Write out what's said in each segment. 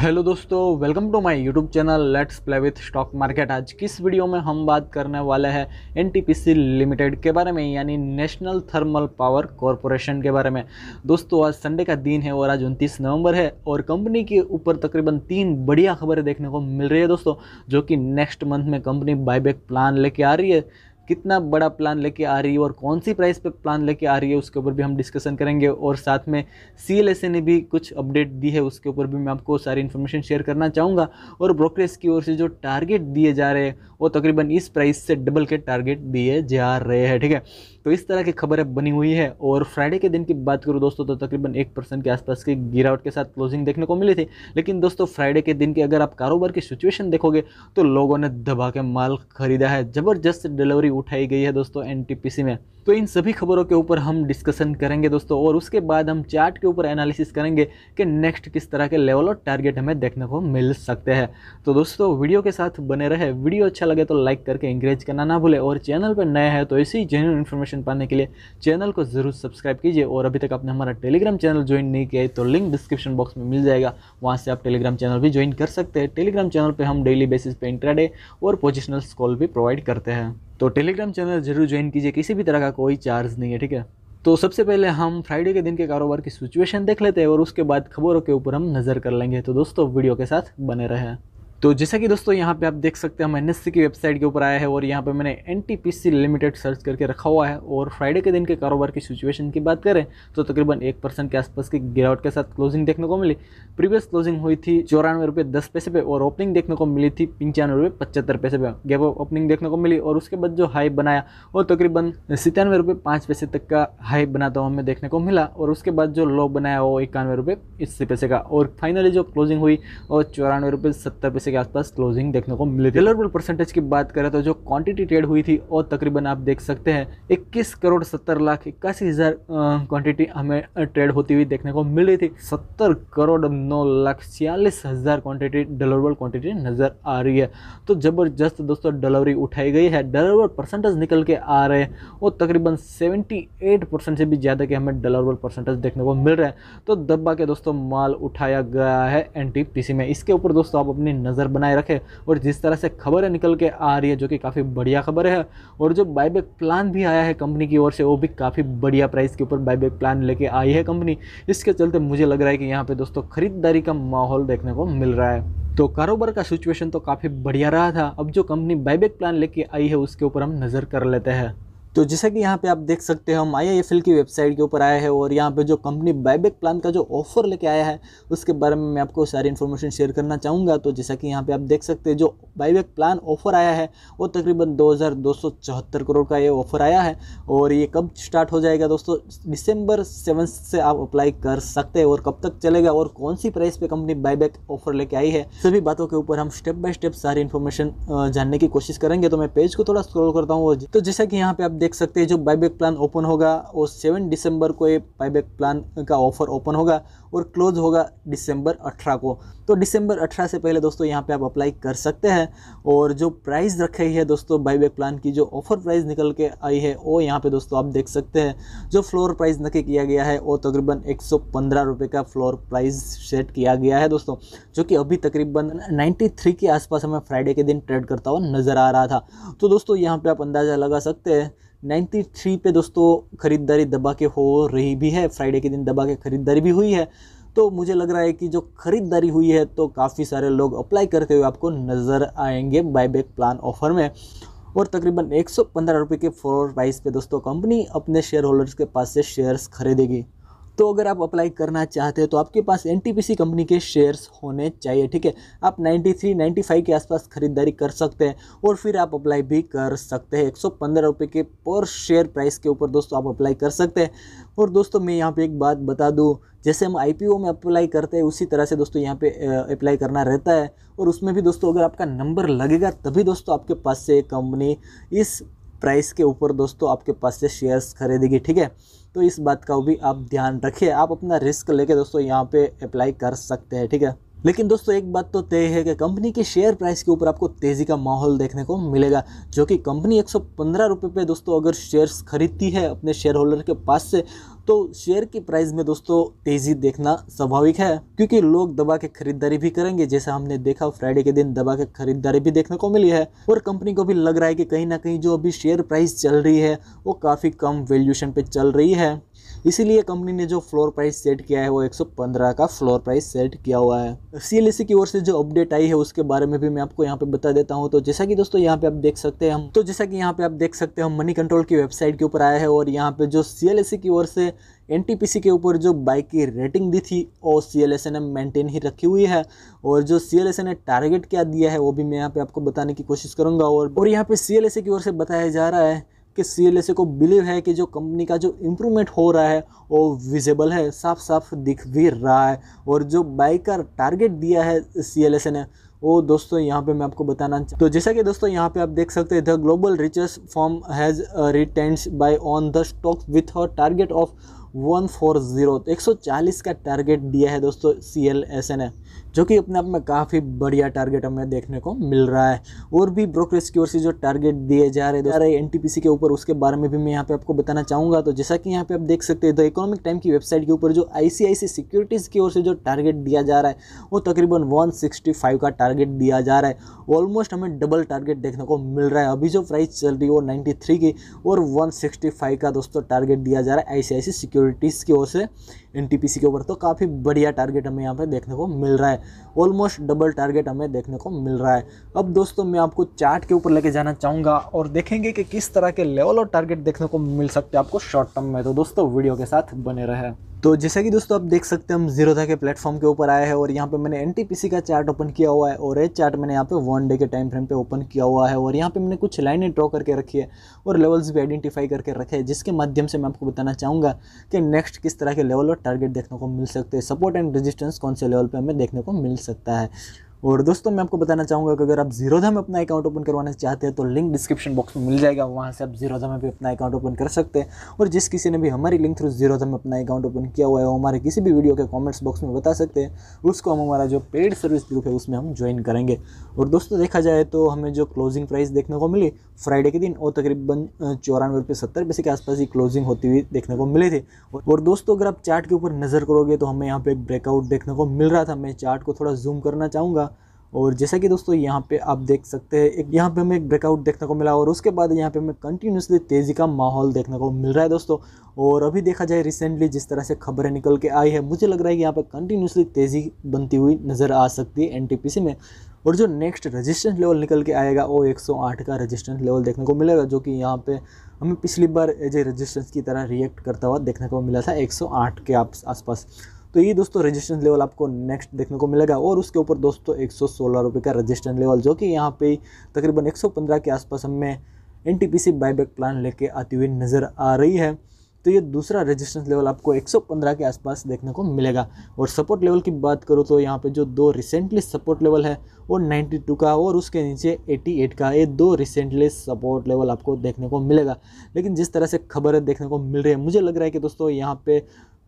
hello दोस्तों welcome to my YouTube channel let's play with stock market आज किस video में हम बात करने वाले हैं एनटीपीसी लिमिटेड के बारे में यानी नेशनल थर्मल पावर कॉरपोरेशन के बारे में दोस्तों आज संडे का दिन है और आज उनतीस नवंबर है और कंपनी के ऊपर तकरीबन तीन बढ़िया खबरें देखने को मिल रही है दोस्तों जो कि नेक्स्ट मंथ में कंपनी बाईबैक प्लान लेके आ रही है कितना बड़ा प्लान लेके आ रही है और कौन सी प्राइस पे प्लान लेके आ रही है उसके ऊपर भी हम डिस्कशन करेंगे और साथ में सी ने भी कुछ अपडेट दी है उसके ऊपर भी मैं आपको सारी इन्फॉर्मेशन शेयर करना चाहूँगा और ब्रोकरेज की ओर से जो टारगेट दिए जा रहे हैं वो तकरीबन इस प्राइस से डबल के टारगेट दिए जा रहे हैं ठीक है तो इस तरह की खबरें बनी हुई है और फ्राइडे के दिन की बात करूँ दोस्तों तो तकरीबन एक परसेंट के आसपास की गिरावट के साथ क्लोजिंग देखने को मिली थी लेकिन दोस्तों फ्राइडे के दिन की अगर आप कारोबार की सिचुएशन देखोगे तो लोगों ने दबा के माल खरीदा है ज़बरदस्त डिलीवरी उठाई गई है दोस्तों एन में तो इन सभी खबरों के ऊपर हम डिस्कशन करेंगे दोस्तों और उसके बाद हम चार्ट के ऊपर एनालिसिस करेंगे कि नेक्स्ट किस तरह के लेवल और टारगेट हमें देखने को मिल सकते हैं तो दोस्तों वीडियो के साथ बने रहे वीडियो अच्छा लगे तो लाइक करके इंगेज करना ना भूलें और चैनल पर नया है तो इसी जेन्यून इन्फॉर्मेशन पाने के लिए चैनल को ज़रूर सब्सक्राइब कीजिए और अभी तक आपने हमारा टेलीग्राम चैनल ज्वाइन नहीं किया है तो लिंक डिस्क्रिप्शन बॉक्स में मिल जाएगा वहाँ से आप टेलीग्राम चैनल भी ज्वाइन कर सकते हैं टेलीग्राम चैनल पर हम डेली बेसिस पर इंट्राडे और पोजिशनल स्कॉल भी प्रोवाइड करते हैं तो टेलीग्राम चैनल जरूर ज्वाइन कीजिए किसी भी तरह का कोई चार्ज नहीं है ठीक है तो सबसे पहले हम फ्राइडे के दिन के कारोबार की सिचुएशन देख लेते हैं और उसके बाद खबरों के ऊपर हम नज़र कर लेंगे तो दोस्तों वीडियो के साथ बने रहें तो जैसा कि दोस्तों यहाँ पे आप देख सकते हैं हम एन की वेबसाइट के ऊपर आया है और यहाँ पे मैंने एन लिमिटेड सर्च करके रखा हुआ है और फ्राइडे के दिन के कारोबार की सिचुएशन की बात करें तो तकरीबन एक परसेंट के आसपास की गिरावट के साथ क्लोजिंग देखने को मिली प्रीवियस क्लोजिंग हुई थी चौरानवे रुपये दस पैसे पे और ओपनिंग देखने को मिली थी पंचानवे रुपये पचहत्तर पैसे पे गैप ओपनिंग देखने को मिली और उसके बाद जो हाई बनाया वो तकरीबन सितानवे रुपये पाँच पैसे तक का हाई बनाता हुआ हमें देखने को मिला और उसके बाद जो लो बनाया वो इक्यानवे रुपये अस्सी पैसे का और फाइनली जो क्लोजिंग हुई वो चौरानवे रुपये सत्तर पैसे के आसपास क्लोजिंग देखने को मिली थी डिलरेबल परसेंटेज की बात करें तो जो क्वांटिटी ट्रेड हुई थी और तकरीबन आप देख सकते हैं इक्कीस करोड़ सत्तर लाख इक्यासी हज़ार क्वान्टिटी हमें ट्रेड होती हुई देखने को मिल रही थी सत्तर करोड़ नौ लाख छियालीस हज़ार क्वान्टिटी डिलरेबल क्वान्टिटी नज़र आ रही है तो ज़बरदस्त दोस्तों डिलीवरी उठाई गई है डिलीवर परसेंटेज निकल के आ रहे हैं और तकरीबन सेवेंटी से भी ज़्यादा के हमें डिलीवर परसेंटेज देखने को मिल रहा है तो दब्बा के दोस्तों माल उठाया गया है एन में इसके ऊपर दोस्तों आप अपनी नज़र नज़र बनाए रखे और जिस तरह से खबरें निकल के आ रही है जो कि काफ़ी बढ़िया खबर है और जो बाईबैक प्लान भी आया है कंपनी की ओर से वो भी काफ़ी बढ़िया प्राइस के ऊपर बाईबैक प्लान लेके आई है कंपनी इसके चलते मुझे लग रहा है कि यहाँ पर दोस्तों खरीदारी का माहौल देखने को मिल रहा है तो कारोबार का सिचुएशन तो काफ़ी बढ़िया रहा था अब जो कंपनी बाईबैक प्लान लेके आई है उसके ऊपर हम नज़र कर लेते हैं तो जैसा कि यहाँ पे आप देख सकते हो हम आई की वेबसाइट के ऊपर आया है और यहाँ पे जो कंपनी बायबैक प्लान का जो ऑफर लेके आया है उसके बारे में मैं आपको सारी इन्फॉर्मेशन शेयर करना चाहूँगा तो जैसा कि यहाँ पे आप देख सकते हैं जो बायबैक प्लान ऑफर आया है वो तकरीबन दो करोड़ का ये ऑफर आया है और ये कब स्टार्ट हो जाएगा दोस्तों डिसम्बर सेवन से आप अप्लाई कर सकते हैं और कब तक चलेगा और कौन सी प्राइस पर कंपनी बायबैक ऑफर लेके आई है सभी बातों के ऊपर हम स्टेप बाय स्टेप सारी इन्फॉर्मेशन जानने की कोशिश करेंगे तो मैं पेज को थोड़ा स्क्रोल करता हूँ तो जैसा कि यहाँ पे आप देख सकते हैं जो बाईबैक प्लान ओपन होगा वो सेवन दिसंबर को ये बाईबैक प्लान का ऑफर ओपन होगा और क्लोज होगा दिसंबर 18 को तो दिसंबर 18 से पहले दोस्तों यहाँ पे आप अप्लाई कर सकते हैं और जो प्राइस रखी है दोस्तों बाईबैक प्लान की जो ऑफर प्राइस निकल के आई है वो यहाँ पे दोस्तों आप देख सकते हैं जो फ्लोर प्राइस नक्की किया गया है वो तकरीबन एक सौ का फ्लोर प्राइस सेट किया गया है दोस्तों जो कि अभी तकरीबन नाइन्टी के आसपास हमें फ्राइडे के दिन ट्रेड करता हुआ नज़र आ रहा था तो दोस्तों यहाँ पर आप अंदाज़ा लगा सकते हैं 93 पे दोस्तों ख़रीदारी दबा के हो रही भी है फ्राइडे के दिन दबा के ख़रीदारी भी हुई है तो मुझे लग रहा है कि जो ख़रीदारी हुई है तो काफ़ी सारे लोग अप्लाई करते हुए आपको नज़र आएंगे बायबैक प्लान ऑफर में और तकरीबन एक सौ के फ्लोर प्राइस पे दोस्तों कंपनी अपने शेयर होल्डर्स के पास से शेयर्स खरीदेगी तो अगर आप अप्लाई करना चाहते हो तो आपके पास एन कंपनी के शेयर्स होने चाहिए ठीक है आप 93 95 के आसपास खरीदारी कर सकते हैं और फिर आप अप्लाई भी कर सकते हैं एक सौ के पर शेयर प्राइस के ऊपर दोस्तों आप अप्लाई कर सकते हैं और दोस्तों मैं यहाँ पे एक बात बता दूँ जैसे हम आई में अप्लाई करते हैं उसी तरह से दोस्तों यहाँ पे अप्लाई करना रहता है और उसमें भी दोस्तों अगर आपका नंबर लगेगा तभी दोस्तों आपके पास से कंपनी इस प्राइस के ऊपर दोस्तों आपके पास से शेयर्स खरीदेगी ठीक है तो इस बात का भी आप ध्यान रखिए आप अपना रिस्क लेके दोस्तों यहाँ पे अप्लाई कर सकते हैं ठीक है लेकिन दोस्तों एक बात तो तय है कि कंपनी के शेयर प्राइस के ऊपर आपको तेज़ी का माहौल देखने को मिलेगा जो कि कंपनी एक सौ पे दोस्तों अगर शेयर्स खरीदती है अपने शेयर होल्डर के पास से तो शेयर की प्राइस में दोस्तों तेज़ी देखना स्वाभाविक है क्योंकि लोग दबा के खरीदारी भी करेंगे जैसा हमने देखा फ्राइडे के दिन दबा के खरीदारी भी देखने को मिली है और कंपनी को भी लग रहा है कि कहीं ना कहीं जो अभी शेयर प्राइस चल रही है वो काफ़ी कम वैल्यूशन पे चल रही है इसीलिए कंपनी ने जो फ्लोर प्राइस सेट किया है वो 115 का फ्लोर प्राइस सेट किया हुआ है सी की ओर से जो अपडेट आई है उसके बारे में भी मैं आपको यहाँ पे बता देता हूँ तो जैसा कि दोस्तों यहाँ पे आप देख सकते हैं हम तो जैसा कि यहाँ पे आप देख सकते हैं हम मनी कंट्रोल की वेबसाइट के ऊपर आया है और यहाँ पे जो सी की ओर से एन के ऊपर जो बाइक की रेटिंग दी थी वो सी ने मेंटेन ही रखी हुई है और जो सी ने टारगेट क्या दिया है वो भी मैं यहाँ पे आपको बताने की कोशिश करूँगा और और यहाँ पे सी की ओर से बताया जा रहा है कि सी को बिलीव है कि जो कंपनी का जो इम्प्रूवमेंट हो रहा है वो विजिबल है साफ साफ दिख भी रहा है और जो बाइक का टारगेट दिया है सी ने वो दोस्तों यहाँ पे मैं आपको बताना तो जैसा कि दोस्तों यहाँ पे आप देख सकते हैं the global research firm has retains buy on the stock with her target of one four zero एक सौ चालीस का टारगेट दिया है दोस्तों C L S N A जो कि अपने आप में काफ़ी बढ़िया टारगेट हमें देखने को मिल रहा है और भी ब्रोकरेज की ओर से जो टारगेट दिए जा रहे जा रहे एन टी पी सी के ऊपर उसके बारे में भी मैं यहाँ पे आपको बताना चाहूँगा तो जैसा कि यहाँ पे आप देख सकते हैं द इकोनॉमिक टाइम की वेबसाइट के ऊपर जो आई सी आई सी सिक्योरिटीज़ की ओर से जो टारगेट दिया जा रहा है वो तकरीबन वन सिक्सटी फाइव का टारगेट दिया जा रहा है ऑलमोस्ट हमें डबल टारगेट देखने को मिल रहा है अभी जो प्राइस चल रही है वो नाइन्टी थ्री की और वन सिक्सटी फाइव का दोस्तों टारगेट दिया जा रहा है आई सी आई सी सिक्योरिटी सिक्योरिटीज़ की ओर से एन के ऊपर तो काफ़ी बढ़िया टारगेट हमें यहाँ पे देखने को मिल रहा है ऑलमोस्ट डबल टारगेट हमें देखने को मिल रहा है अब दोस्तों मैं आपको चार्ट के ऊपर लेके जाना चाहूँगा और देखेंगे कि किस तरह के लेवल और टारगेट देखने को मिल सकते हैं आपको शॉर्ट टर्म में तो दोस्तों वीडियो के साथ बने रहे तो जैसा कि दोस्तों आप देख सकते हैं हम जीरोधा के प्लेटफॉर्म के ऊपर आए हैं और यहाँ पे मैंने एन का चार्ट ओपन किया हुआ है और ये चार्ट मैंने यहाँ पे वन डे के टाइम फ्रेम पे ओपन किया हुआ है और यहाँ पे मैंने कुछ लाइनें ड्रॉ करके रखी है और लेवल्स भी आइडेंटिफाई करके रखे हैं जिसके माध्यम से मैं आपको बताना चाहूँगा कि नेक्स्ट किस तरह के लेवल और टारगेट देखने को मिल सकते हैं सपोर्ट एंड रजिस्टेंस कौन से लेवल पर हमें देखने को मिल सकता है और दोस्तों मैं आपको बताना चाहूँगा कि अगर आप जीरोधा में अपना अकाउंट ओपन करवाना चाहते हैं तो लिंक डिस्क्रिप्शन बॉक्स में मिल जाएगा वहाँ से आप जीरोधा में भी अपना अकाउंट ओपन कर सकते हैं और जिस किसी ने भी हमारी लिंक थ्रू जीरोधा में अपना अकाउंट ओपन किया हुआ है वो हमारे किसी भी वीडियो के कॉमेंट्स बॉक्स में बता सकते हैं उसको हम हमारा जो पेड सर्विस ग्रुप है उसमें हम ज्वाइन करेंगे और दोस्तों देखा जाए तो हमें जो क्लोजिंग प्राइस देखने को मिली फ्राइडे के दिन और तकरीबन चौरानवे रुपये सत्तर पैसे के आसपास ही क्लोजिंग होती हुई देखने को मिली थी और दोस्तों अगर आप चार्ट के ऊपर नज़र करोगे तो हमें यहाँ पे एक ब्रेकआउट देखने को मिल रहा था मैं चार्ट को थोड़ा जूम करना चाहूँगा और जैसा कि दोस्तों यहाँ पे आप देख सकते हैं एक यहाँ पे हमें एक ब्रेकआउट देखने को मिला और उसके बाद यहाँ पे हमें कंटिन्यूसली तेज़ी का माहौल देखने को मिल रहा है दोस्तों और अभी देखा जाए रिसेंटली जिस तरह से खबरें निकल के आई है मुझे लग रहा है कि यहाँ पर कंटिन्यूसली तेज़ी बनती हुई नज़र आ सकती है एन में और जो नेक्स्ट रजिस्टेंस लेवल निकल के आएगा वो एक का रजिस्टेंस लेवल देखने को मिलेगा जो कि यहाँ पर हमें पिछली बार एज ए रजिस्टेंस की तरह रिएक्ट करता हुआ देखने को मिला था एक के आसपास तो ये दोस्तों रजिस्टेंस लेवल आपको नेक्स्ट देखने को मिलेगा और उसके ऊपर दोस्तों एक सौ का रजिस्टेंस लेवल जो कि यहाँ पे तकरीबन एक के आसपास हमें एन टी बायबैक प्लान लेके आती हुई नज़र आ रही है तो ये दूसरा रेजिस्टेंस लेवल आपको 115 के आसपास देखने को मिलेगा और सपोर्ट लेवल की बात करो तो यहाँ पे जो दो रिसेंटली सपोर्ट लेवल है वो 92 का और उसके नीचे 88 का ये दो रिसेंटली सपोर्ट लेवल आपको देखने को मिलेगा लेकिन जिस तरह से खबरें देखने को मिल रही है मुझे लग रहा है कि दोस्तों यहाँ पे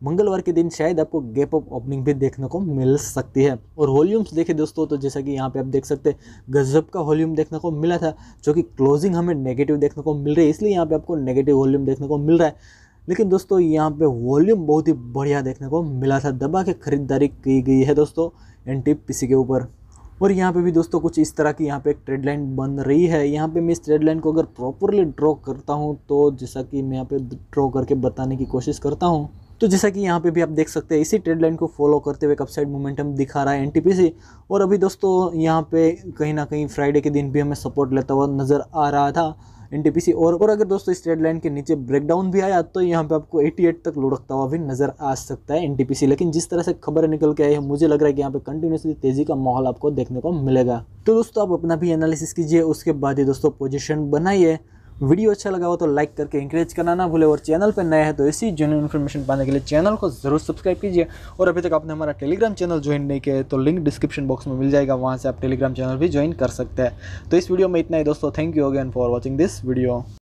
मंगलवार के दिन शायद आपको गैप अप ओपनिंग भी देखने को मिल सकती है और वॉल्यूम्स तो देखे दोस्तों तो जैसा कि यहाँ पे आप देख सकते हैं गजब का वॉल्यूम देखने को मिला था जो कि क्लोजिंग हमें नेगेटिव देखने को मिल रही है इसलिए यहाँ पे आपको नेगेटिव वॉल्यूम देखने को मिल रहा है लेकिन दोस्तों यहाँ पे वॉल्यूम बहुत ही बढ़िया देखने को मिला था दबा के खरीदारी की गई है दोस्तों एन के ऊपर और यहाँ पे भी दोस्तों कुछ इस तरह की यहाँ पे एक ट्रेड लाइन बन रही है यहाँ पे मैं इस ट्रेड लाइन को अगर प्रॉपरली ड्रॉ करता हूँ तो जैसा कि मैं यहाँ पे ड्रॉ करके बताने की कोशिश करता हूँ तो जैसा कि यहाँ पे भी आप देख सकते हैं इसी ट्रेड लाइन को फॉलो करते हुए एक अपसाइड मोमेंटम दिखा रहा है एनटीपीसी और अभी दोस्तों यहाँ पे कहीं ना कहीं फ्राइडे के दिन भी हमें सपोर्ट लेता हुआ नज़र आ रहा था एनटीपीसी और और अगर दोस्तों इस ट्रेड लाइन के नीचे ब्रेकडाउन भी आया तो यहाँ पे आपको 88 तक लुढ़कता हुआ भी नज़र आ सकता है एन लेकिन जिस तरह से खबर निकल के आई है मुझे लग रहा है कि यहाँ पे कंटिन्यूसली तेज़ी का माहौल आपको देखने को मिलेगा तो दोस्तों आप अपना भी एनालिसिस कीजिए उसके बाद ही दोस्तों पोजिशन बनाइए वीडियो अच्छा लगा हो तो लाइक करके इंकरेज करना ना भूले और चैनल पर नया है तो इसी जेन्यून इन्फॉर्मेशन पाने के लिए चैनल को जरूर सब्सक्राइब कीजिए और अभी तक आपने हमारा टेलीग्राम चैनल ज्वाइन नहीं किया है तो लिंक डिस्क्रिप्शन बॉक्स में मिल जाएगा वहाँ से आप टेलीग्राम चैनल भी ज्वाइन कर सकते हैं तो इस वीडियो में इतना ही दोस्तों thank you again for watching this video